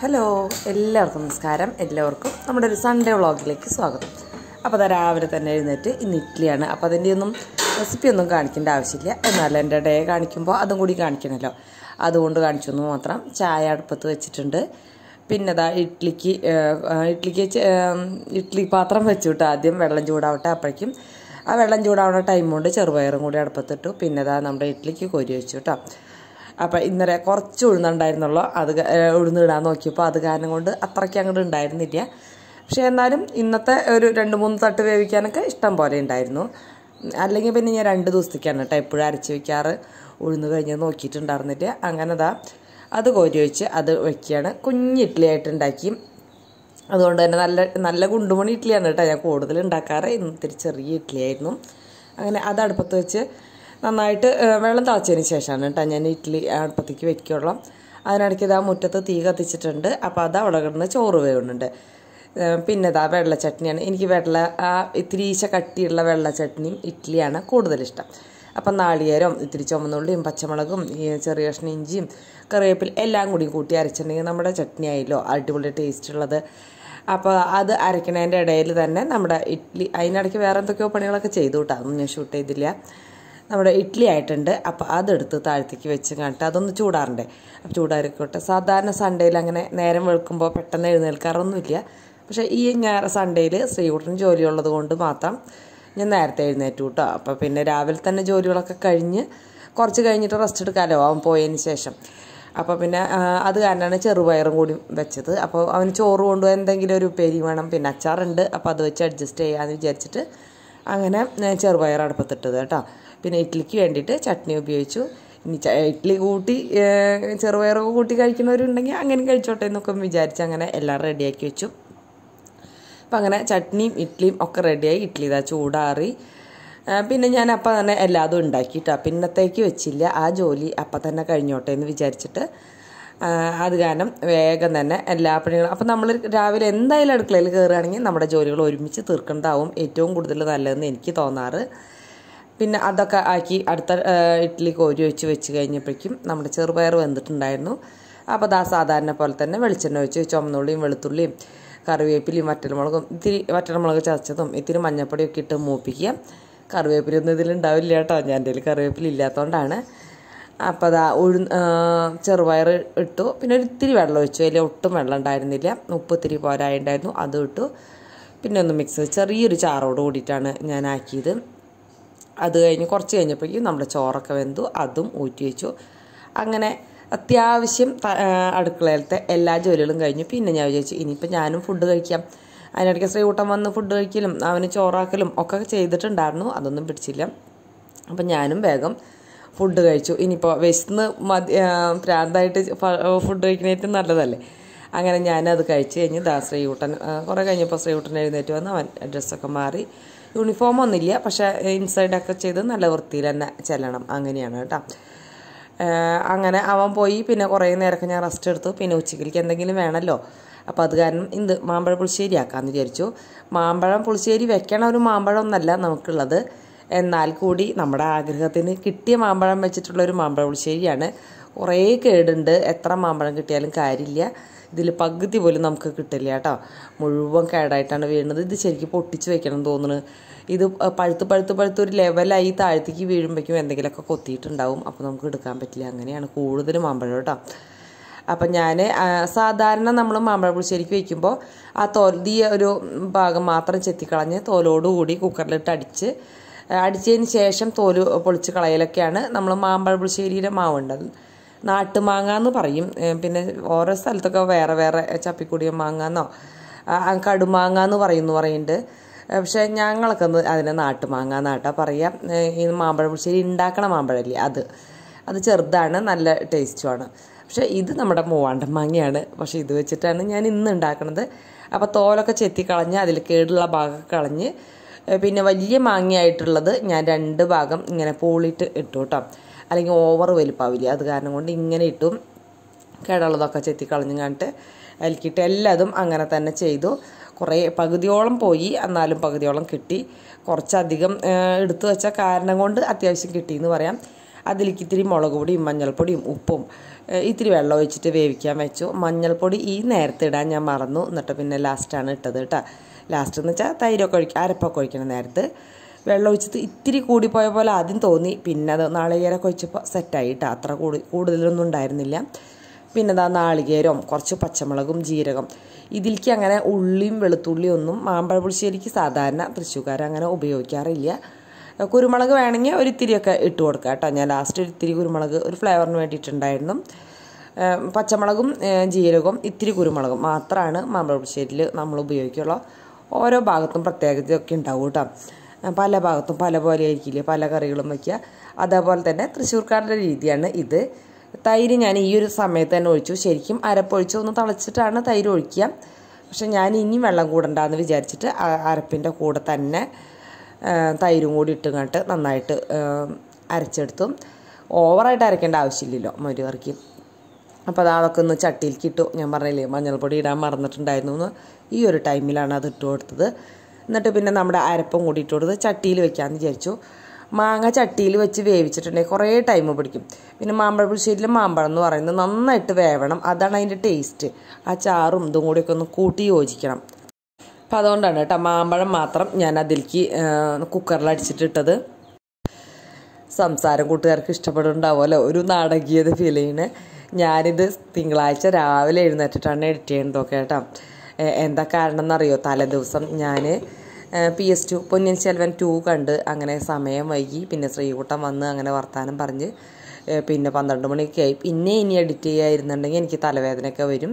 hello എല്ലാവർക്കും നമസ്കാരം എല്ലാവർക്കും നമ്മുടെ ഒരു സൺഡേ വ്ളോഗിലേക്ക് സ്വാഗതം അപ്പോൾ അത് രാവിലെ തന്നെ എഴുന്നേറ്റ് ഇന്ന് ഇഡ്ഡലിയാണ് അപ്പോൾ അതിൻ്റെ ഒന്നും റെസിപ്പി ഒന്നും കാണിക്കേണ്ട ആവശ്യമില്ല എന്നാലും എൻ്റെ ഡേ കാണിക്കുമ്പോൾ അതും കൂടി കാണിക്കണമല്ലോ അതുകൊണ്ട് കാണിച്ചെന്ന് മാത്രം ചായ അടുപ്പത്ത് വെച്ചിട്ടുണ്ട് പിന്നെ അതാ ഇഡ്ഡലിക്ക് ഇഡ്ഡലിക്ക് ഇഡ്ഡലി പാത്രം വെച്ചു വിട്ടു ആദ്യം വെള്ളം ചൂടാവട്ടെ അപ്പോഴേക്കും ആ വെള്ളം ചൂടാവുന്ന ടൈം കൊണ്ട് ചെറുപയറും കൂടി അടുപ്പത്തിട്ടു പിന്നെ അതാ നമ്മുടെ ഇഡ്ഡലിക്ക് കോരി വെച്ചു കേട്ടോ അപ്പോൾ ഇന്നലെ കുറച്ച് ഉഴുന്നുണ്ടായിരുന്നുള്ളൂ അത് ഉഴുന്നിടാൻ നോക്കിയപ്പോൾ അത് കാരണം കൊണ്ട് അത്രയ്ക്ക് അങ്ങോട്ട് ഉണ്ടായിരുന്നില്ല പക്ഷേ എന്നാലും ഇന്നത്തെ ഒരു രണ്ട് മൂന്ന് തട്ട് വേവിക്കാനൊക്കെ ഇഷ്ടം പോലെ ഉണ്ടായിരുന്നു അല്ലെങ്കിൽ പിന്നെ ഞാൻ രണ്ട് ദിവസത്തേക്കാണ് കേട്ടോ എപ്പോഴും അരച്ച് വയ്ക്കാറ് ഉഴുന്ന് കഴിഞ്ഞ് നോക്കിയിട്ടുണ്ടായിരുന്നില്ല അങ്ങനെ ദാ അത് കോരി വെച്ച് അത് വയ്ക്കുകയാണ് ആയിട്ട് ഉണ്ടാക്കി അതുകൊണ്ട് തന്നെ നല്ല നല്ല കുണ്ടുമണി ഇഡ്ഡലിയാണ് കേട്ടോ ഞാൻ കൂടുതൽ ഉണ്ടാക്കാറ് ഇന്നത്തെ ചെറിയ ചെറിയ ഇഡ്ഡലിയായിരുന്നു അങ്ങനെ അത് അടുപ്പത്ത് വെച്ച് നന്നായിട്ട് വെള്ളം തിളച്ചതിന് ശേഷമാണ് കേട്ടോ ഞാൻ ഇഡ്ഡലി അടുപ്പത്തേക്ക് വയ്ക്കുള്ളൂ അതിനിടയ്ക്ക് ഇതാ മുറ്റത്ത് തീ കത്തിച്ചിട്ടുണ്ട് അപ്പോൾ അത് അവിടെ കിടന്ന് ചോറ് വേവുന്നുണ്ട് പിന്നെ ഇതാ ചട്നിയാണ് എനിക്ക് വെള്ള ആ ഈശ കട്ടിയുള്ള ചട്നിയും ഇഡ്ഡലിയാണ് കൂടുതലിഷ്ടം അപ്പം നാളികേരം ഇത്തിരി ചുമന്നുള്ളിയും പച്ചമുളകും ചെറിയ കഷ്ണ ഇഞ്ചിയും കറിവേപ്പില എല്ലാം കൂടി കൂട്ടി അരച്ചിട്ടുണ്ടെങ്കിൽ നമ്മുടെ ചട്നി ആയില്ലോ അടിപൊളി ടേസ്റ്റ് ഉള്ളത് അപ്പോൾ അത് അരയ്ക്കണതിൻ്റെ ഇടയിൽ തന്നെ നമ്മുടെ ഇഡ്ഡലി അതിനിടയ്ക്ക് വേറെ എന്തൊക്കെയോ പണികളൊക്കെ ചെയ്തു കേട്ടോ അതൊന്നും ഞാൻ ഷൂട്ട് ചെയ്തില്ല നമ്മുടെ ഇഡ്ഡലി ആയിട്ടുണ്ട് അപ്പോൾ അതെടുത്ത് താഴത്തേക്ക് വെച്ച് കണ്ടിട്ട് അതൊന്ന് ചൂടാറണ്ടേ അപ്പോൾ ചൂടാറിക്കോട്ടെ സാധാരണ സൺഡേയിൽ അങ്ങനെ നേരം വെളുക്കുമ്പോൾ പെട്ടെന്ന് എഴുന്നേൽക്കാറൊന്നുമില്ല പക്ഷേ ഈ ഞായർ സൺഡേയിൽ ശ്രീകുട്ടന് ജോലിയുള്ളത് കൊണ്ട് മാത്രം ഞാൻ നേരത്തെ എഴുന്നേറ്റു കേട്ടോ അപ്പോൾ പിന്നെ രാവിലെ തന്നെ ജോലികളൊക്കെ കഴിഞ്ഞ് കുറച്ച് കഴിഞ്ഞിട്ട് റെസ്റ്റ് എടുക്കാമല്ലോ അവൻ പോയതിന് ശേഷം അപ്പോൾ പിന്നെ അത് കാരണമാണ് ചെറുപയറും കൂടി വെച്ചത് അപ്പോൾ അവന് ചോറ് കൊണ്ട് എന്തെങ്കിലും ഒരു ഉപ്പേരി വേണം പിന്നെ അച്ചാറുണ്ട് അപ്പോൾ അത് വെച്ച് അഡ്ജസ്റ്റ് ചെയ്യാമെന്ന് വിചാരിച്ചിട്ട് അങ്ങനെ ചെറുപയർ അടുപ്പത്തിട്ടത് കേട്ടോ പിന്നെ ഇഡ്ഡലിക്ക് വേണ്ടിയിട്ട് ചട്നി ഉപയോഗിച്ചു ഇനി ഇഡ്ഡലി കൂട്ടി ചെറുപയർ കൂട്ടി കഴിക്കുന്നവരുണ്ടെങ്കിൽ അങ്ങനെ കഴിച്ചോട്ടെ എന്നൊക്കെ വിചാരിച്ച് അങ്ങനെ എല്ലാം റെഡിയാക്കി വെച്ചു അപ്പം അങ്ങനെ ചട്നിയും ഇഡ്ഡലിയും ഒക്കെ റെഡിയായി ഇഡ്ഡലി ഇതാ ചൂടാറി പിന്നെ ഞാൻ അപ്പം തന്നെ എല്ലാതും ഉണ്ടാക്കിയിട്ടാണ് പിന്നത്തേക്ക് വെച്ചില്ല ആ ജോലി അപ്പം തന്നെ കഴിഞ്ഞോട്ടെ എന്ന് വിചാരിച്ചിട്ട് അത് കാരണം വേഗം തന്നെ എല്ലാ പണികളും അപ്പം നമ്മൾ രാവിലെ എന്തായാലും അടുക്കളയിൽ കയറുകയാണെങ്കിൽ നമ്മുടെ ജോലികൾ ഒരുമിച്ച് തീർക്കേണ്ടതാവും ഏറ്റവും കൂടുതൽ നല്ലതെന്ന് എനിക്ക് തോന്നാറ് പിന്നെ അതൊക്കെ ആക്കി അടുത്ത ഇഡ്ഡലി കോരി ഒഴിച്ച് വെച്ച് കഴിഞ്ഞപ്പോഴേക്കും നമ്മുടെ ചെറുപയർ വെന്തിട്ടുണ്ടായിരുന്നു അപ്പോൾ അതാ സാധാരണ പോലെ തന്നെ വെളിച്ചെണ്ണ ഒഴിച്ച് ചുമന്നുള്ളിയും വെളുത്തുള്ളിയും കറിവേപ്പിലയും വറ്റൽമുളകും ഇത്തിരി വറ്റൽമുളക് ചതച്ചതും ഇത്തിരി ഒക്കെ ഇട്ട് മൂപ്പിക്കുക കറിവേപ്പിലൊന്നും ഇതിലുണ്ടാവില്ല കേട്ടോ ഞാൻ എൻ്റെ കറിവേപ്പില ഇല്ലാത്തതുകൊണ്ടാണ് അപ്പോൾ അതാ ഉഴു ചെറുപയർ ഇട്ടു പിന്നെ ഒരു ഇത്തിരി വെള്ളം ഒഴിച്ചു അതിൽ ഒട്ടും വെള്ളം ഉണ്ടായിരുന്നില്ല ഉപ്പ് ഇത്തിരി പോരായുണ്ടായിരുന്നു അതും ഇട്ടു പിന്നെ ഒന്ന് മിക്സ് ചെറിയൊരു ചാറോട് കൂടിയിട്ടാണ് ഞാൻ ആക്കിയത് അത് കഴിഞ്ഞ് കുറച്ച് കഴിഞ്ഞപ്പോഴേക്കും നമ്മുടെ ചോറൊക്കെ വെന്തു അതും ഊറ്റി വെച്ചു അങ്ങനെ അത്യാവശ്യം അടുക്കളയിലത്തെ എല്ലാ ജോലികളും കഴിഞ്ഞു പിന്നെ ഞാൻ വിചാരിച്ചു ഇനിയിപ്പോൾ ഞാനും ഫുഡ് കഴിക്കാം അതിനിടയ്ക്ക് ശ്രീകൂട്ടം വന്ന് ഫുഡ് കഴിക്കലും അവന് ചോറാക്കലും ഒക്കെ ചെയ്തിട്ടുണ്ടായിരുന്നു അതൊന്നും പിടിച്ചില്ല അപ്പം ഞാനും വേഗം ഫുഡ് കഴിച്ചു ഇനിയിപ്പോൾ വിശന്ന് മതി പ്രാന്തായിട്ട് ഫുഡ് കഴിക്കുന്നതായിട്ട് നല്ലതല്ലേ അങ്ങനെ ഞാനത് കഴിച്ച് കഴിഞ്ഞ് ദാ ശ്രീകുട്ടൻ കുറേ കഴിഞ്ഞപ്പോൾ ശ്രീകുട്ടൻ എഴുന്നേറ്റ് വന്ന് അവൻ ഡ്രസ്സൊക്കെ മാറി യൂണിഫോം ഒന്നുമില്ല പക്ഷേ ഇൻസൈഡൊക്കെ ചെയ്ത് നല്ല വൃത്തിയിൽ തന്നെ ചെല്ലണം അങ്ങനെയാണ് കേട്ടോ അങ്ങനെ അവൻ പോയി പിന്നെ കുറേ നേരമൊക്കെ ഞാൻ റെസ്റ്റ് എടുത്തു പിന്നെ ഉച്ചയ്ക്ക് എന്തെങ്കിലും വേണമല്ലോ അപ്പോൾ അത് കാരണം ഇന്ന് മാമ്പഴം പുളിശ്ശേരി ആക്കാമെന്ന് വിചാരിച്ചു മാമ്പഴം പുളിശ്ശേരി വെക്കണ ഒരു മാമ്പഴം ഒന്നല്ല നമുക്കുള്ളത് എന്നാൽ കൂടി നമ്മുടെ ആഗ്രഹത്തിന് കിട്ടിയ മാമ്പഴം വെച്ചിട്ടുള്ള ഒരു മാമ്പഴ പുളിശ്ശേരിയാണ് കുറേ കേടുണ്ട് എത്ര മാമ്പഴം കിട്ടിയാലും കാര്യമില്ല ഇതിൽ പകുതി പോലും നമുക്ക് കിട്ടില്ല കേട്ടോ മുഴുവൻ കേടായിട്ടാണ് വീഴുന്നത് ഇത് ശരിക്കും പൊട്ടിച്ച് വെക്കണം തോന്നുന്നു ഇത് പഴുത്ത് പഴുത്ത് പഴുത്ത് ഒരു ലെവലായി താഴത്തേക്ക് വീഴുമ്പോഴേക്കും എന്തെങ്കിലുമൊക്കെ കൊത്തിയിട്ടുണ്ടാവും അപ്പോൾ നമുക്ക് എടുക്കാൻ പറ്റില്ല അങ്ങനെയാണ് കൂടുതലും മാമ്പഴം കേട്ടോ അപ്പം ഞാൻ സാധാരണ നമ്മൾ മാമ്പഴ പുളിശ്ശേരിക്ക് വയ്ക്കുമ്പോൾ ആ തൊലി ഒരു ഭാഗം മാത്രം ചെത്തിക്കളഞ്ഞ് തോലോടുകൂടി കുക്കറിലിട്ട് അടിച്ച് അടിച്ചതിന് ശേഷം തോല് പൊളിച്ച് കളയലൊക്കെയാണ് നമ്മൾ മാമ്പഴ പുളിശ്ശേരിയുടെ മാവുണ്ടത് നാട്ടുമാങ്ങ എന്ന് പറയും പിന്നെ ഓരോ സ്ഥലത്തൊക്കെ വേറെ വേറെ ചപ്പിക്കുടിയ മാങ്ങ എന്നോ കടുമാങ്ങ എന്ന് പറയുന്നു പറയുന്നുണ്ട് പക്ഷെ ഞങ്ങളൊക്കെ ഒന്ന് അതിനെ നാട്ടുമാങ്ങ നാട്ടാ പറയുക ഈ മാമ്പഴ പുളിശ്ശേരി ഉണ്ടാക്കണ മാമ്പഴമല്ലേ അത് അത് ചെറുതാണ് നല്ല ടേസ്റ്റുമാണ് പക്ഷേ ഇത് നമ്മുടെ മൂവാണ്ടൻ മാങ്ങയാണ് പക്ഷേ ഇത് വെച്ചിട്ടാണ് ഞാൻ ഇന്ന് ഉണ്ടാക്കണത് അപ്പോൾ തോലൊക്കെ ചെത്തി കളഞ്ഞ് അതിൽ കേടുള്ള ഭാഗമൊക്കെ കളഞ്ഞ് പിന്നെ വലിയ മാങ്ങയായിട്ടുള്ളത് ഞാൻ രണ്ട് ഭാഗം ഇങ്ങനെ പൂളിയിട്ട് ഇട്ടു കേട്ടോ അല്ലെങ്കിൽ ഓവർ വലിപ്പാവില്ല അത് കാരണം കൊണ്ട് ഇങ്ങനെ ഇട്ടും കേടുള്ളതൊക്കെ ചെത്തി കളഞ്ഞു കണ്ടിട്ട് അലക്കിയിട്ട് എല്ലാതും അങ്ങനെ തന്നെ ചെയ്തു കുറേ പകുതിയോളം പോയി എന്നാലും പകുതിയോളം കിട്ടി കുറച്ചധികം എടുത്തു വെച്ച കാരണം കൊണ്ട് അത്യാവശ്യം കിട്ടി എന്ന് പറയാം അതിലേക്ക് ഇത്തിരി മുളക് പൊടിയും മഞ്ഞൾപ്പൊടിയും ഉപ്പും ഇത്തിരി വെള്ളം ഒഴിച്ചിട്ട് വേവിക്കാൻ വെച്ചു മഞ്ഞൾപ്പൊടി ഈ നേരത്തെ ഇടാൻ ഞാൻ മറന്നു എന്നിട്ട് പിന്നെ ലാസ്റ്റാണ് ഇട്ടത് കേട്ടോ ലാസ്റ്റ് എന്ന് വെച്ചാൽ തൈരൊക്കെ ഒഴിക്കുക അരപ്പൊക്കെ ഒഴിക്കണം നേരത്ത് വെള്ളം ഒഴിച്ചത് ഇത്തിരി കൂടിപ്പോയ പോലെ ആദ്യം തോന്നി പിന്നെ അത് നാളികേരമൊക്കെ ഒഴിച്ചപ്പോൾ സെറ്റായി കേട്ടോ അത്ര കൂടി കൂടുതലൊന്നും ഉണ്ടായിരുന്നില്ല പിന്നെ അതാ നാളികേരവും കുറച്ച് പച്ചമുളകും ജീരകം ഇതിലേക്ക് അങ്ങനെ ഉള്ളിയും വെളുത്തുള്ളിയും ഒന്നും മാമ്പഴ പുളിശ്ശേരിക്ക് സാധാരണ തൃശ്ശൂക്കാർ അങ്ങനെ ഉപയോഗിക്കാറില്ല കുരുമുളക് വേണമെങ്കിൽ ഒരു ഇത്തിരിയൊക്കെ ഇട്ട് കൊടുക്കാം കേട്ടോ ഞാൻ ലാസ്റ്റ് ഒരു ഇത്തിരി കുരുമുളക് ഒരു ഫ്ലേവറിന് വേണ്ടിയിട്ടുണ്ടായിരുന്നു പച്ചമുളകും ജീരകവും ഇത്തിരി കുരുമുളകും മാത്രമാണ് മാമ്പഴ പുളിശ്ശേരിയിൽ നമ്മൾ ഉപയോഗിക്കുള്ളൂ ഓരോ ഭാഗത്തും പ്രത്യേകതയൊക്കെ ഉണ്ടാവും കേട്ടോ പല ഭാഗത്തും പല പോലെ ആയിരിക്കില്ലേ പല കറികളും വയ്ക്കുക അതേപോലെ തന്നെ തൃശ്ശൂർക്കാരുടെ രീതിയാണ് ഇത് തൈര് ഞാൻ ഈ ഒരു സമയത്ത് തന്നെ ഒഴിച്ചു ശരിക്കും അരപ്പൊഴിച്ചു ഒന്ന് തളച്ചിട്ടാണ് തൈര് ഒഴിക്കുക പക്ഷെ ഞാൻ ഇനിയും വെള്ളം കൂടണ്ടെന്ന് വിചാരിച്ചിട്ട് അരപ്പിൻ്റെ കൂടെ തന്നെ തൈരും കൂടി ഇട്ട് കണ്ട് നന്നായിട്ട് അരച്ചെടുത്തും ഓവറായിട്ട് അരയ്ക്കേണ്ട ആവശ്യമില്ലല്ലോ മരുവർക്ക് അപ്പോൾ അതൊക്കെ ഒന്ന് ചട്ടിയിൽ കിട്ടും ഞാൻ പറഞ്ഞില്ലേ മഞ്ഞൾപ്പൊടി ഇടാൻ മറന്നിട്ടുണ്ടായിരുന്നു എന്ന് ഈ ഒരു ടൈമിലാണ് അത് ഇട്ട് കൊടുത്തത് എന്നിട്ട് പിന്നെ നമ്മുടെ അരപ്പം കൂടിയിട്ട് കൊടുത്ത് ചട്ടിയിൽ വെക്കാമെന്ന് വിചാരിച്ചു മാങ്ങ ചട്ടിയിൽ വെച്ച് വേവിച്ചിട്ടുണ്ടെങ്കിൽ കുറേ ടൈം പിടിക്കും പിന്നെ മാമ്പഴ പുളിശ്ശേരിയിലെ മാമ്പഴം എന്ന് പറയുന്നത് നന്നായിട്ട് വേവണം അതാണ് അതിൻ്റെ ടേസ്റ്റ് ആ ചാറും ഇതും കൂടിയൊക്കെ ഒന്ന് കൂട്ടി യോജിക്കണം അപ്പോൾ അതുകൊണ്ടാണ് കേട്ടോ മാമ്പഴം മാത്രം ഞാൻ അതിലേക്ക് കുക്കറിൽ അടിച്ചിട്ടിട്ടത് സംസാരം കൂട്ടുകാർക്ക് ഇഷ്ടപ്പെടുന്നുണ്ടാവുമല്ലോ ഒരു നാടകീയത ഫീൽ ചെയ്യണേ ഞാനിത് തിങ്കളാഴ്ച രാവിലെ എഴുന്നേറ്റിട്ടാണ് എഡിറ്റ് ചെയ്യണതൊക്കെ കേട്ടോ എന്താ കാരണം എന്നറിയോ ദിവസം ഞാൻ P S two Ponniyin Selvan two കണ്ട് അങ്ങനെ സമയം വൈകി പിന്നെ ശ്രീകൂട്ടം വന്ന് അങ്ങനെ വർത്താനം പറഞ്ഞ് പിന്നെ പന്ത്രണ്ട് മണിയൊക്കെ ആയി പിന്നെ ഇനി എഡിറ്റ് ചെയ്യായിരുന്നുണ്ടെങ്കിൽ എനിക്ക് തലവേദനയൊക്കെ വരും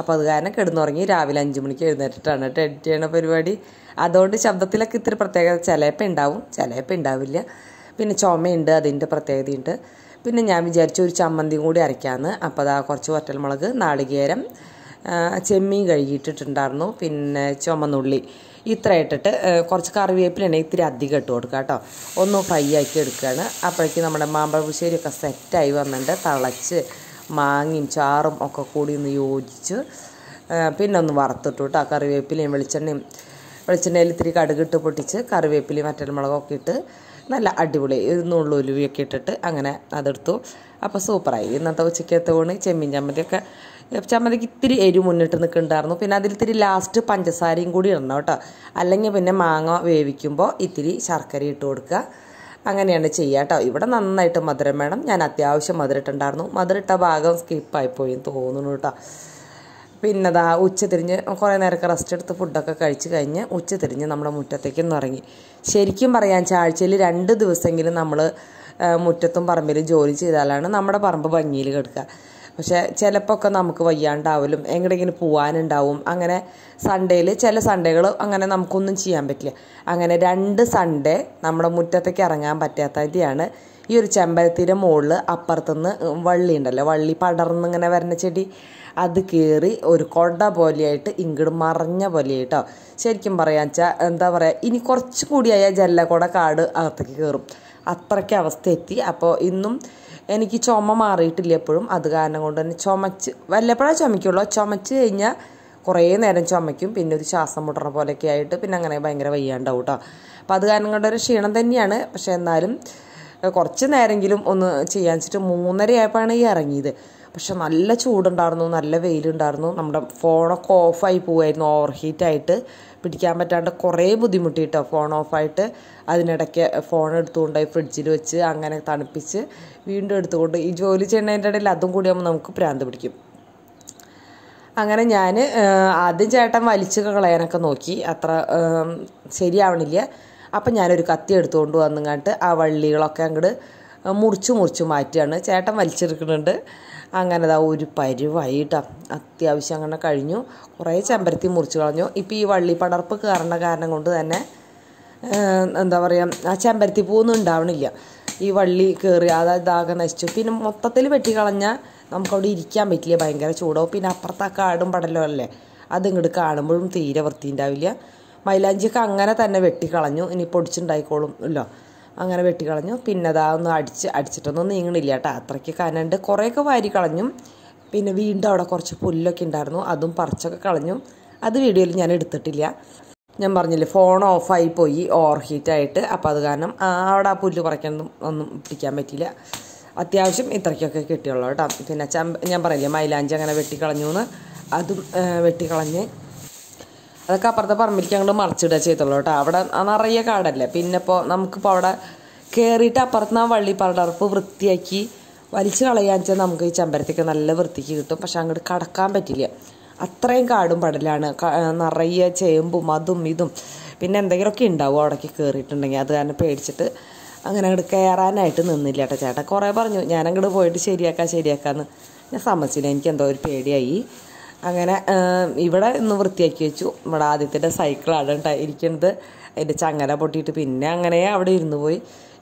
അപ്പോൾ അത് കാരണം കിടന്നുറങ്ങി രാവിലെ അഞ്ച് മണിക്ക് എഴുന്നേറ്റിട്ടാണ് കേട്ടോ എഡിറ്റ് ചെയ്യണ പരിപാടി അതുകൊണ്ട് ശബ്ദത്തിലൊക്കെ ഇത്തിരി പ്രത്യേകത ചിലപ്പോൾ ഉണ്ടാവും ചിലപ്പോൾ ഉണ്ടാവില്ല പിന്നെ ചുമയുണ്ട് അതിൻ്റെ പ്രത്യേകതയുണ്ട് പിന്നെ ഞാൻ വിചാരിച്ചു ഒരു ചമ്മന്തിയും കൂടി അരയ്ക്കാമെന്ന് അപ്പോൾ അതാ കുറച്ച് വറ്റൽമുളക് നാളികേരം ചെമ്മീൻ കഴുകിയിട്ടിട്ടുണ്ടായിരുന്നു പിന്നെ ചുമന്നുള്ളി ഇത്ര ഇട്ടിട്ട് കുറച്ച് കറിവേപ്പിലാണ് ഇത്തിരി അധികം ഇട്ട് കൊടുക്കുക കേട്ടോ ഒന്ന് ഫ്രൈ ആക്കി എടുക്കുകയാണ് അപ്പോഴേക്കും നമ്മുടെ മാമ്പഴപ്പുശ്ശേരിയൊക്കെ സെറ്റായി വന്നിട്ട് തിളച്ച് മാങ്ങയും ചാറും ഒക്കെ കൂടി ഒന്ന് യോജിച്ച് പിന്നെ ഒന്ന് വറുത്തിട്ടു കേട്ടോ കറിവേപ്പിലയും വെളിച്ചെണ്ണയും വെളിച്ചെണ്ണയിൽ ഇത്തിരി കടുകിട്ട് പൊട്ടിച്ച് കറിവേപ്പിലയും മുളകൊക്കെ ഇട്ട് നല്ല അടിപൊളി നുള്ളുലുവിയൊക്കെ ഇട്ടിട്ട് അങ്ങനെ അതെടുത്തു അപ്പോൾ സൂപ്പറായി ഇന്നത്തെ ഉച്ചക്കത്തെ ഊണ് ചെമ്മീൻ ചമ്മന്തിയൊക്കെ ചമ്മതിക്ക് ഇത്തിരി എരി മുന്നിട്ട് നിൽക്കുന്നുണ്ടായിരുന്നു പിന്നെ അതിൽ ഇത്തിരി ലാസ്റ്റ് പഞ്ചസാരയും കൂടി ഇടണം കേട്ടോ അല്ലെങ്കിൽ പിന്നെ മാങ്ങ വേവിക്കുമ്പോൾ ഇത്തിരി ശർക്കര ഇട്ട് കൊടുക്കുക അങ്ങനെയാണ് ചെയ്യുക കേട്ടോ ഇവിടെ നന്നായിട്ട് മധുരം വേണം ഞാൻ അത്യാവശ്യം മധുരം ഇട്ടുണ്ടായിരുന്നു മധുരം ഇട്ട ഭാഗം സ്കിപ്പായിപ്പോയി തോന്നുന്നു കേട്ടോ പിന്നെ അതാ തിരിഞ്ഞ് കുറേ നേരമൊക്കെ റെസ്റ്റ് എടുത്ത് ഫുഡൊക്കെ കഴിച്ച് കഴിഞ്ഞ് തിരിഞ്ഞ് നമ്മുടെ മുറ്റത്തേക്കും ഇറങ്ങി ശരിക്കും പറയാൻ ചാഴ്ചയിൽ രണ്ട് ദിവസമെങ്കിലും നമ്മൾ മുറ്റത്തും പറമ്പിലും ജോലി ചെയ്താലാണ് നമ്മുടെ പറമ്പ് ഭംഗിയിൽ കിടക്കുക പക്ഷേ ചിലപ്പോൾ നമുക്ക് വയ്യാണ്ടാവലും എങ്ങോട്ടെങ്കിലും പോകാനുണ്ടാവും അങ്ങനെ സൺഡേയിൽ ചില സൺഡേകൾ അങ്ങനെ നമുക്കൊന്നും ചെയ്യാൻ പറ്റില്ല അങ്ങനെ രണ്ട് സൺഡേ നമ്മുടെ മുറ്റത്തേക്ക് ഇറങ്ങാൻ പറ്റാത്തതിയാണ് ഈ ഒരു ചെമ്പരത്തിൻ്റെ മുകളിൽ അപ്പുറത്തുനിന്ന് വള്ളി ഉണ്ടല്ലോ വള്ളി ഇങ്ങനെ വരുന്ന ചെടി അത് കയറി ഒരു കൊട പോലെയായിട്ട് ഇങ്ങോട്ട് മറഞ്ഞ പോലെയായിട്ടോ ശരിക്കും പറയാന്ന് വെച്ചാൽ എന്താ പറയുക ഇനി കുറച്ച് കൂടിയായ ജല്ലക്കൊട കാട് അകത്തേക്ക് കയറും അത്രയ്ക്ക് അവസ്ഥ എത്തി അപ്പോൾ ഇന്നും എനിക്ക് ചുമ മാറിയിട്ടില്ല എപ്പോഴും അത് കാരണം കൊണ്ട് തന്നെ ചുമച്ച് വല്ലപ്പോഴാണ് ചുമക്കുള്ളൂ ചുമച്ച് കഴിഞ്ഞാൽ കുറേ നേരം ചുമയ്ക്കും പിന്നെ ഒരു ശ്വാസം മുട്ടണ പോലെയൊക്കെ ആയിട്ട് പിന്നെ അങ്ങനെ ഭയങ്കര വയ്യാണ്ടാവും കേട്ടോ അപ്പോൾ അത് കാരണം കൊണ്ടൊരു ക്ഷീണം തന്നെയാണ് പക്ഷേ എന്നാലും കുറച്ച് നേരമെങ്കിലും ഒന്ന് ചെയ്യാൻ വെച്ചിട്ട് മൂന്നരയായപ്പോഴാണ് ഈ ഇറങ്ങിയത് പക്ഷെ നല്ല ചൂടുണ്ടായിരുന്നു നല്ല വെയിലുണ്ടായിരുന്നു നമ്മുടെ ഫോണൊക്കെ ഓഫായി പോകുമായിരുന്നു ഓവർ ഹീറ്റായിട്ട് പിടിക്കാൻ പറ്റാണ്ട് കുറേ ബുദ്ധിമുട്ടിയിട്ടോ ഫോൺ ഓഫായിട്ട് അതിനിടയ്ക്ക് ഫോൺ എടുത്തുകൊണ്ടായി ഫ്രിഡ്ജിൽ വെച്ച് അങ്ങനെ തണുപ്പിച്ച് വീണ്ടും എടുത്തുകൊണ്ട് ഈ ജോലി ചെയ്യുന്നതിൻ്റെ ഇടയിൽ അതും കൂടി ആകുമ്പോൾ നമുക്ക് പ്രാന്ത് പിടിക്കും അങ്ങനെ ഞാൻ ആദ്യം ചേട്ടൻ വലിച്ചു കളയാനൊക്കെ നോക്കി അത്ര ശരിയാവണില്ല അപ്പം ഞാനൊരു കത്തി എടുത്തുകൊണ്ട് വന്നിങ്ങാട്ട് ആ വള്ളികളൊക്കെ അങ്ങോട്ട് മുറിച്ച് മുറിച്ച് മാറ്റുകയാണ് ചേട്ടൻ വലിച്ചെടുക്കുന്നുണ്ട് അങ്ങനെ അതാ ഒരു പരുവായിട്ടാ അത്യാവശ്യം അങ്ങനെ കഴിഞ്ഞു കുറേ ചെമ്പരത്തി മുറിച്ച് കളഞ്ഞു ഇപ്പോൾ ഈ വള്ളി പടർപ്പ് കയറേണ്ട കാരണം കൊണ്ട് തന്നെ എന്താ പറയുക ആ ചെമ്പരത്തി പൂവൊന്നും ഉണ്ടാവണില്ല ഈ വള്ളി കയറി അതായത് ആകെ നശിച്ചു പിന്നെ മൊത്തത്തിൽ വെട്ടി കളഞ്ഞാൽ നമുക്കവിടെ ഇരിക്കാൻ പറ്റില്ല ഭയങ്കര ചൂടോ പിന്നെ അപ്പുറത്തെ കാടും പടലോ അല്ലേ അതിങ്ങോട്ട് കാണുമ്പോഴും തീരെ വൃത്തി ഉണ്ടാവില്ല മൈലാഞ്ചിയൊക്കെ അങ്ങനെ തന്നെ വെട്ടിക്കളഞ്ഞു ഇനി പൊടിച്ചുണ്ടായിക്കോളും അല്ലോ അങ്ങനെ വെട്ടിക്കളഞ്ഞു പിന്നെ അതാ ഒന്ന് അടിച്ച് അടിച്ചിട്ടൊന്നും നീങ്ങണില്ല കേട്ടോ അത്രയ്ക്ക് കനണ്ട് കുറേയൊക്കെ വാരി കളഞ്ഞു പിന്നെ വീണ്ടും അവിടെ കുറച്ച് പുല്ലൊക്കെ ഉണ്ടായിരുന്നു അതും പറിച്ചൊക്കെ കളഞ്ഞു അത് വീഡിയോയിൽ ഞാൻ എടുത്തിട്ടില്ല ഞാൻ പറഞ്ഞില്ലേ ഫോൺ ഓഫായി പോയി ഓവർ ഹീറ്റായിട്ട് അപ്പോൾ അത് കാരണം അവിടെ ആ പുല്ല് പറിക്കാനൊന്നും ഒന്നും പിടിക്കാൻ പറ്റിയില്ല അത്യാവശ്യം ഇത്രയ്ക്കൊക്കെ കിട്ടിയുള്ളൂ കേട്ടോ പിന്നെ ചമ്പ ഞാൻ പറയില്ലേ മൈലാഞ്ചി അങ്ങനെ വെട്ടിക്കളഞ്ഞു എന്ന് അതും വെട്ടിക്കളഞ്ഞ് അതൊക്കെ അപ്പുറത്തെ പറമ്പിലേക്ക് അങ്ങോട്ട് മറിച്ചിടുക ചെയ്തോളൂ കേട്ടോ അവിടെ നിറയെ കാടല്ലേ പിന്നെ ഇപ്പോൾ നമുക്കിപ്പോൾ അവിടെ കയറിയിട്ട് അപ്പുറത്ത് ആ വള്ളി പടർപ്പ് വൃത്തിയാക്കി വലിച്ചു കളയാന്ന് വെച്ചാൽ നമുക്ക് ഈ ചെമ്പരത്തിക്ക് നല്ല വൃത്തിക്ക് കിട്ടും പക്ഷെ അങ്ങോട്ട് കടക്കാൻ പറ്റില്ല അത്രയും കാടും പടലാണ് നിറയെ ചേമ്പും അതും ഇതും പിന്നെ എന്തെങ്കിലുമൊക്കെ ഉണ്ടാവും അവിടേക്ക് കയറിയിട്ടുണ്ടെങ്കിൽ അത് തന്നെ പേടിച്ചിട്ട് അങ്ങനെ അങ്ങോട്ട് കയറാനായിട്ട് നിന്നില്ല കേട്ടോ ചേട്ടാ കുറേ പറഞ്ഞു ഞാൻ പോയിട്ട് ശരിയാക്കാം ശരിയാക്കാമെന്ന് ഞാൻ സമ്മതിച്ചില്ല എനിക്ക് എന്തോ ഒരു പേടിയായി അങ്ങനെ ഇവിടെ ഇന്ന് വൃത്തിയാക്കി വെച്ചു ഇവിടെ ആദ്യത്തിൻ്റെ സൈക്കിളാണ് ഇരിക്കുന്നത് അതിൻ്റെ ചങ്ങല പൊട്ടിയിട്ട് പിന്നെ അങ്ങനെ അവിടെ ഇരുന്ന് പോയി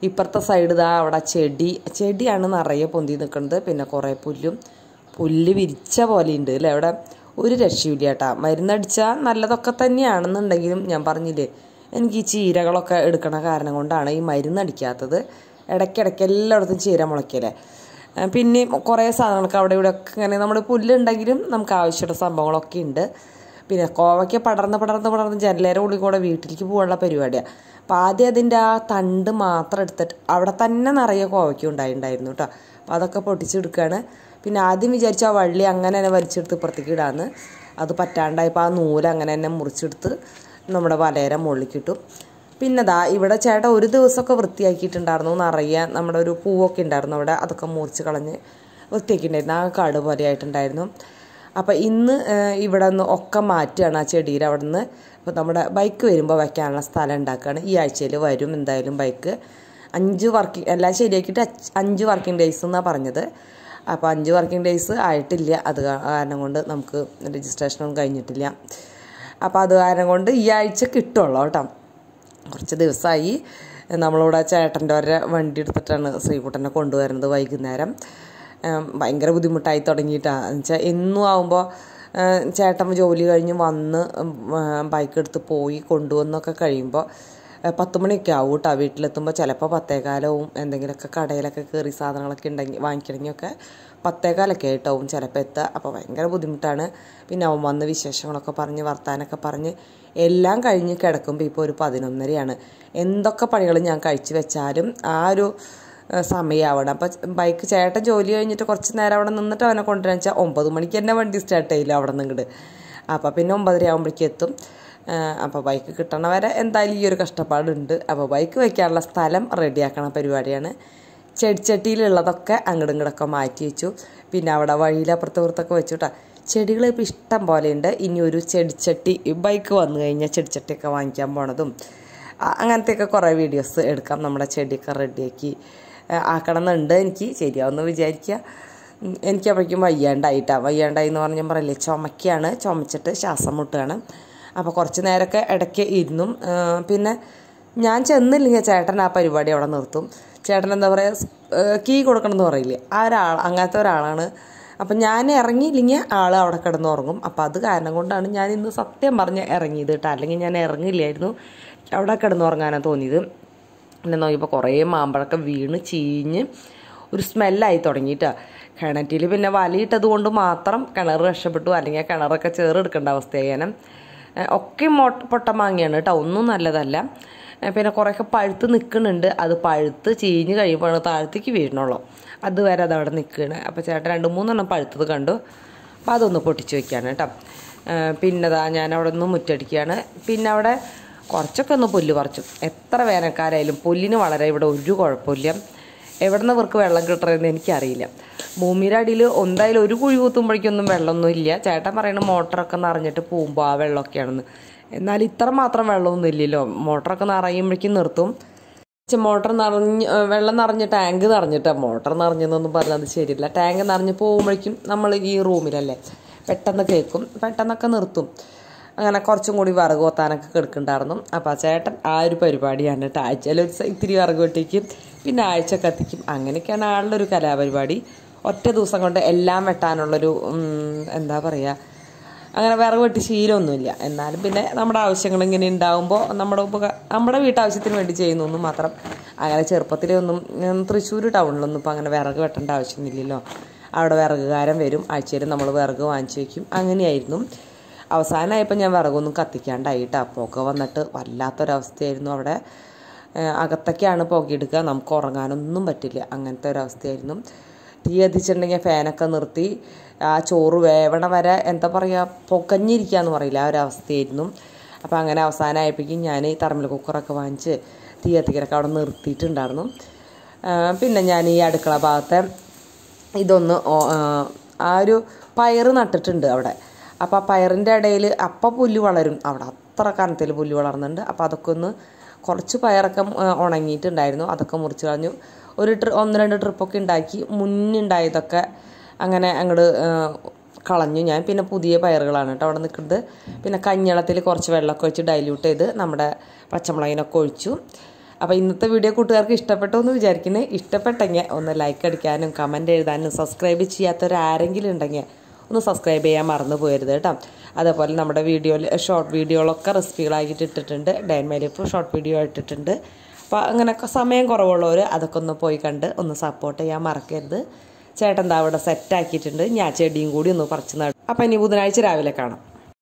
ഇപ്പുറത്തെ സൈഡ് ഇതാ അവിടെ ചെടി ചെടിയാണ് നിറയെ പൊന്തി നിൽക്കുന്നത് പിന്നെ കുറേ പുല്ലും പുല്ല് വിരിച്ച പോലെ ഉണ്ട് അല്ലേ അവിടെ ഒരു രക്ഷയില്ല ചേട്ടാ മരുന്നടിച്ചാൽ നല്ലതൊക്കെ തന്നെയാണെന്നുണ്ടെങ്കിലും ഞാൻ പറഞ്ഞില്ലേ എനിക്ക് ഈ ചീരകളൊക്കെ എടുക്കണ കാരണം കൊണ്ടാണ് ഈ മരുന്നടിക്കാത്തത് ഇടയ്ക്കിടയ്ക്ക് എല്ലായിടത്തും ചീര മുളയ്ക്കല്ലേ പിന്നെ കുറേ സാധനങ്ങളൊക്കെ അവിടെ ഇവിടെ ഒക്കെ ഇങ്ങനെ നമ്മുടെ പുല്ലുണ്ടെങ്കിലും നമുക്ക് ആവശ്യമുള്ള സംഭവങ്ങളൊക്കെ ഉണ്ട് പിന്നെ കോവയ്ക്ക് പടർന്ന് പടർന്ന് പടർന്ന് ജനലേരെ ഉള്ളിൽ കൂടെ വീട്ടിലേക്ക് പോകാനുള്ള പരിപാടിയാണ് അപ്പം ആദ്യം അതിൻ്റെ ആ തണ്ട് മാത്രം എടുത്തിട്ട് അവിടെ തന്നെ നിറയെ കോവയ്ക്ക് ഉണ്ടായിട്ടുണ്ടായിരുന്നു കേട്ടോ അപ്പോൾ അതൊക്കെ പൊട്ടിച്ചെടുക്കുകയാണ് പിന്നെ ആദ്യം വിചാരിച്ചു ആ വള്ളി അങ്ങനെ തന്നെ വലിച്ചെടുത്ത് ഇപ്പുറത്തേക്ക് ഇടാന്ന് അത് പറ്റാണ്ടായപ്പോൾ ആ നൂല് അങ്ങനെ തന്നെ മുറിച്ചെടുത്ത് നമ്മുടെ വലയരം മുകളിലേക്ക് ഇട്ടു പിന്നെതാ ഇവിടെ ചേട്ടൻ ഒരു ദിവസമൊക്കെ വൃത്തിയാക്കിയിട്ടുണ്ടായിരുന്നു നിറയെ നമ്മുടെ ഒരു പൂവൊക്കെ ഉണ്ടായിരുന്നു അവിടെ അതൊക്കെ മുറിച്ച് കളഞ്ഞ് വൃത്തിയാക്കിയിട്ടുണ്ടായിരുന്നു ആ കാട് പോലെയായിട്ടുണ്ടായിരുന്നു അപ്പോൾ ഇന്ന് ഇവിടെ നിന്ന് ഒക്കെ മാറ്റുകയാണ് ആ ചെടിയിൽ അവിടെ നിന്ന് അപ്പോൾ നമ്മുടെ ബൈക്ക് വരുമ്പോൾ വയ്ക്കാനുള്ള സ്ഥലം ഉണ്ടാക്കുകയാണ് ഈ ആഴ്ചയിൽ വരും എന്തായാലും ബൈക്ക് അഞ്ച് വർക്കിംഗ് എല്ലാം ശരിയാക്കിയിട്ട് അഞ്ച് വർക്കിംഗ് ഡേയ്സ് എന്നാണ് പറഞ്ഞത് അപ്പോൾ അഞ്ച് വർക്കിംഗ് ഡേയ്സ് ആയിട്ടില്ല അത് കാരണം കൊണ്ട് നമുക്ക് രജിസ്ട്രേഷനൊന്നും കഴിഞ്ഞിട്ടില്ല അപ്പോൾ അത് കാരണം കൊണ്ട് ഈ ആഴ്ച കിട്ടുള്ളൂ കേട്ടോ കുറച്ച് ദിവസമായി നമ്മളിവിടെ ചേട്ടൻ്റെ ഒരു വണ്ടി എടുത്തിട്ടാണ് ശ്രീകുട്ടനെ കൊണ്ടുവരുന്നത് വൈകുന്നേരം ഭയങ്കര ബുദ്ധിമുട്ടായി തുടങ്ങിയിട്ടാണ് എന്നുവെച്ചാൽ എന്നും ആകുമ്പോൾ ചേട്ടൻ ജോലി കഴിഞ്ഞ് വന്ന് ബൈക്ക് എടുത്ത് പോയി കൊണ്ടുവന്നൊക്കെ കഴിയുമ്പോൾ പത്ത് മണിയൊക്കെ ആവും കേട്ടോ വീട്ടിലെത്തുമ്പോൾ ചിലപ്പോൾ പത്തേകാലവും എന്തെങ്കിലുമൊക്കെ കടയിലൊക്കെ കയറി സാധനങ്ങളൊക്കെ ഉണ്ടെങ്കിൽ വാങ്ങിക്കണമെങ്കിലൊക്കെ പത്തേകാലൊക്കെ ആയിട്ടാവും ചിലപ്പോൾ എത്തുക അപ്പോൾ ഭയങ്കര ബുദ്ധിമുട്ടാണ് പിന്നെ അവൻ വന്ന് വിശേഷങ്ങളൊക്കെ പറഞ്ഞ് വർത്താനൊക്കെ പറഞ്ഞ് എല്ലാം കഴിഞ്ഞ് കിടക്കുമ്പോൾ ഇപ്പോൾ ഒരു പതിനൊന്നരയാണ് എന്തൊക്കെ പണികൾ ഞാൻ കഴിച്ചു വെച്ചാലും ആ ഒരു സമയമാവണം അപ്പം ബൈക്ക് ചേട്ടൻ ജോലി കഴിഞ്ഞിട്ട് കുറച്ച് നേരം അവിടെ നിന്നിട്ട് അവനെ കൊണ്ടുവരാൻ വെച്ചാൽ ഒമ്പത് മണിക്ക് തന്നെ വണ്ടി സ്റ്റാർട്ട് ചെയ്യില്ല അവിടെ നിന്നിങ്ങോട്ട് അപ്പോൾ പിന്നെ ഒമ്പതര ആകുമ്പോഴേക്കും എത്തും അപ്പോൾ ബൈക്ക് കിട്ടണ വരെ എന്തായാലും ഈ ഒരു കഷ്ടപ്പാടുണ്ട് അപ്പോൾ ബൈക്ക് വയ്ക്കാനുള്ള സ്ഥലം റെഡിയാക്കണ പരിപാടിയാണ് ചെടിച്ചട്ടിയിലുള്ളതൊക്കെ അങ്ങോട്ടും ഇങ്ങോട്ടൊക്കെ മാറ്റി വെച്ചു പിന്നെ അവിടെ വഴിയിലപ്പുറത്ത് പുറത്തൊക്കെ വെച്ചു കേട്ടോ ചെടികൾ ഇപ്പോൾ ഇഷ്ടം പോലെയുണ്ട് ഇനി ഒരു ചെടിച്ചട്ടി ബൈക്ക് വന്നു കഴിഞ്ഞാൽ ചെടിച്ചട്ടിയൊക്കെ വാങ്ങിക്കാൻ പോണതും അങ്ങനത്തെയൊക്കെ കുറേ വീഡിയോസ് എടുക്കാം നമ്മുടെ ചെടിയൊക്കെ റെഡിയാക്കി ആക്കണം എന്നുണ്ട് എനിക്ക് ശരിയാവുമെന്ന് വിചാരിക്കുക എനിക്ക് വയ്യാണ്ടായിട്ടാണ് വയ്യാണ്ടായി എന്ന് പറഞ്ഞാൽ പറയില്ലേ ചുമക്കുകയാണ് ചുമച്ചിട്ട് ശ്വാസം മുട്ടുകയാണ് അപ്പോൾ കുറച്ച് നേരമൊക്കെ ഇടയ്ക്ക് ഇരുന്നും പിന്നെ ഞാൻ ചെന്നില്ലെങ്കിൽ ചേട്ടൻ ആ പരിപാടി അവിടെ നിർത്തും ചേട്ടൻ എന്താ പറയുക കീ കൊടുക്കണം എന്ന് പറയില്ലേ ആ ഒരാൾ അങ്ങനത്തെ ഒരാളാണ് അപ്പം ഞാൻ ഇറങ്ങിയില്ലെങ്കിൽ ആൾ അവിടെ കിടന്ന് ഉറങ്ങും അപ്പോൾ അത് കാരണം കൊണ്ടാണ് ഞാൻ ഇന്ന് സത്യം പറഞ്ഞ് ഇറങ്ങിയത് കേട്ടോ അല്ലെങ്കിൽ ഞാൻ ഇറങ്ങില്ലായിരുന്നു അവിടെ കിടന്നുറങ്ങാനാണ് തോന്നിയത് പിന്നെ നോക്കിയപ്പോൾ കുറേ മാമ്പഴമൊക്കെ വീണ് ചീഞ്ഞ് ഒരു സ്മെല്ലായി തുടങ്ങിയിട്ടാണ് കിണറ്റിൽ പിന്നെ വലയിട്ടത് കൊണ്ട് മാത്രം കിണർ രക്ഷപ്പെട്ടു അല്ലെങ്കിൽ കിണറൊക്കെ ചേറെടുക്കേണ്ട അവസ്ഥയായാലും ഒക്കെ മൊ പൊട്ടമാങ്ങയാണ് കേട്ടോ ഒന്നും നല്ലതല്ല പിന്നെ കുറേയൊക്കെ പഴുത്ത് നിൽക്കുന്നുണ്ട് അത് പഴുത്ത് ചീഞ്ഞ് കഴിയുമ്പോഴാണ് താഴത്തേക്ക് വീഴണുള്ളൂ അതുവരെ അത് അവിടെ നിൽക്കുകയാണ് അപ്പോൾ ചേട്ടൻ രണ്ട് മൂന്നെണ്ണം പഴുത്തത് കണ്ടു അപ്പോൾ അതൊന്ന് പൊട്ടിച്ച് വയ്ക്കുകയാണ് കേട്ടോ പിന്നെതാ ഞാൻ അവിടെ ഒന്ന് മുറ്റടിക്കുകയാണ് പിന്നെ അവിടെ കുറച്ചൊക്കെ ഒന്ന് പുല്ല് പറിച്ചു എത്ര വേനൽക്കാലായാലും പുല്ലിന് വളരെ ഇവിടെ ഒരു കുഴപ്പമില്ല എവിടെ നിന്ന് ഇവർക്ക് വെള്ളം കിട്ടണമെന്ന് എനിക്കറിയില്ല ഭൂമിയുടെ അടിയിൽ എന്തായാലും ഒരു കുഴി കുത്തുമ്പോഴേക്കൊന്നും വെള്ളമൊന്നും ഇല്ല ചേട്ടൻ പറയണ മോട്ടറൊക്കെ നിറഞ്ഞിട്ട് പോകുമ്പോൾ ആ വെള്ളമൊക്കെയാണെന്ന് എന്നാൽ ഇത്ര മാത്രം വെള്ളമൊന്നും ഇല്ലല്ലോ മോട്ടറൊക്കെ നിറയുമ്പോഴേക്കും നിർത്തും മോട്ടർ നിറഞ്ഞ് വെള്ളം നിറഞ്ഞ് ടാങ്ക് നിറഞ്ഞിട്ടാണ് മോട്ടർ നിറഞ്ഞെന്നൊന്നും പറഞ്ഞാൽ അത് ശരിയല്ല ടാങ്ക് നിറഞ്ഞ് പോകുമ്പോഴേക്കും നമ്മൾ ഈ റൂമിലല്ലേ പെട്ടെന്ന് കേൾക്കും പെട്ടെന്നൊക്കെ നിർത്തും അങ്ങനെ കുറച്ചും കൂടി വിറക് കൊത്താനൊക്കെ കിടക്കുന്നുണ്ടായിരുന്നു അപ്പോൾ ചേട്ടൻ ആ ഒരു പരിപാടിയാണ് കേട്ടോ ആഴ്ചയിൽ ഒരു ഇത്തിരി വിറക് വെട്ടിക്കും പിന്നെ ആഴ്ച കത്തിക്കും അങ്ങനെയൊക്കെയാണ് ആളുടെ ഒരു കലാപരിപാടി ഒറ്റ ദിവസം കൊണ്ട് എല്ലാം വെട്ടാനുള്ളൊരു എന്താ പറയുക അങ്ങനെ വിറക് വെട്ടി ശീലമൊന്നുമില്ല എന്നാലും പിന്നെ നമ്മുടെ ആവശ്യങ്ങൾ ഇങ്ങനെ ഉണ്ടാകുമ്പോൾ നമ്മുടെ ഉപ നമ്മുടെ വീട്ടാവശ്യത്തിന് വേണ്ടി ചെയ്യുന്നു മാത്രം അങ്ങനെ ചെറുപ്പത്തിലേ ഒന്നും തൃശ്ശൂർ ടൗണിലൊന്നും ഇപ്പോൾ അങ്ങനെ വിറക് വെട്ടേണ്ട ആവശ്യമൊന്നുമില്ലല്ലോ അവിടെ വിറകുകാരൻ വരും ആഴ്ചയിൽ നമ്മൾ വിറക് വാങ്ങിച്ചു വയ്ക്കും അങ്ങനെയായിരുന്നു അവസാനമായപ്പോൾ ഞാൻ വിറകൊന്നും കത്തിക്കാണ്ടായിട്ട് ഒക്കെ വന്നിട്ട് വല്ലാത്തൊരവസ്ഥയായിരുന്നു അവിടെ അകത്തൊക്കെയാണ് പുകയെടുക്കുക നമുക്ക് ഉറങ്ങാനൊന്നും പറ്റില്ല അങ്ങനത്തെ ഒരവസ്ഥയായിരുന്നു തീ കത്തിച്ചിട്ടുണ്ടെങ്കിൽ ഫാനൊക്കെ നിർത്തി ആ ചോറ് വേവണ വരെ എന്താ പറയുക പൊക്കഞ്ഞിരിക്കുക എന്ന് പറയില്ല ആ ഒരവസ്ഥയായിരുന്നു അപ്പോൾ അങ്ങനെ അവസാനമായപ്പോഴേക്കും ഞാൻ ഈ തർമൽ കുക്കറൊക്കെ വാങ്ങിച്ച് തീ കത്തിക്കലൊക്കെ അവിടെ നിർത്തിയിട്ടുണ്ടായിരുന്നു പിന്നെ ഞാൻ ഈ അടുക്കള ഭാഗത്തെ ഇതൊന്ന് ആ ഒരു പയറ് നട്ടിട്ടുണ്ട് അവിടെ അപ്പോൾ ആ പയറിൻ്റെ ഇടയിൽ അപ്പം പുല്ല് വളരും അവിടെ അത്ര കനത്തിൽ പുല്ല് വളർന്നുണ്ട് അപ്പോൾ അതൊക്കെ ഒന്ന് കുറച്ച് പയറൊക്കെ ഉണങ്ങിയിട്ടുണ്ടായിരുന്നു അതൊക്കെ മുറിച്ച് കളഞ്ഞു ഒരു ട്രി ഒന്ന് രണ്ട് ട്രിപ്പൊക്കെ ഉണ്ടാക്കി മുന്നുണ്ടായതൊക്കെ അങ്ങനെ അങ്ങോട്ട് കളഞ്ഞു ഞാൻ പിന്നെ പുതിയ പയറുകളാണ് കേട്ടോ അവിടെ നിൽക്കുന്നത് പിന്നെ കഞ്ഞളത്തിൽ കുറച്ച് വെള്ളമൊക്കെ ഒഴിച്ച് ഡൈല്യൂട്ട് ചെയ്ത് നമ്മുടെ പച്ചമുളകിനൊക്കെ ഒഴിച്ചു അപ്പോൾ ഇന്നത്തെ വീഡിയോ കൂട്ടുകാർക്ക് ഇഷ്ടപ്പെട്ടു എന്ന് വിചാരിക്കുന്നത് ഇഷ്ടപ്പെട്ടെങ്കിൽ ഒന്ന് ലൈക്ക് അടിക്കാനും കമൻറ്റ് എഴുതാനും സബ്സ്ക്രൈബ് ചെയ്യാത്തവരാരെങ്കിലും ഉണ്ടെങ്കിൽ ഒന്ന് സബ്സ്ക്രൈബ് ചെയ്യാൻ മറന്നു പോയരുത് കേട്ടോ അതേപോലെ നമ്മുടെ വീഡിയോയിൽ ഷോർട്ട് വീഡിയോകളൊക്കെ റെസിപ്പികളായിട്ട് ഇട്ടിട്ടുണ്ട് ഡയൻ ഇപ്പോൾ ഷോർട്ട് വീഡിയോ ഇട്ടിട്ടുണ്ട് അപ്പോൾ അങ്ങനെയൊക്കെ സമയം കുറവുള്ളവർ അതൊക്കെ ഒന്ന് പോയി കണ്ട് ഒന്ന് സപ്പോർട്ട് ചെയ്യാൻ മറക്കരുത് ചേട്ടൻ ദാ അവിടെ സെറ്റാക്കിയിട്ടുണ്ട് ഞാൻ ചെടിയും കൂടി ഒന്ന് പറിച്ച് നടും അപ്പോൾ ഇനി ബുധനാഴ്ച രാവിലെ കാണാം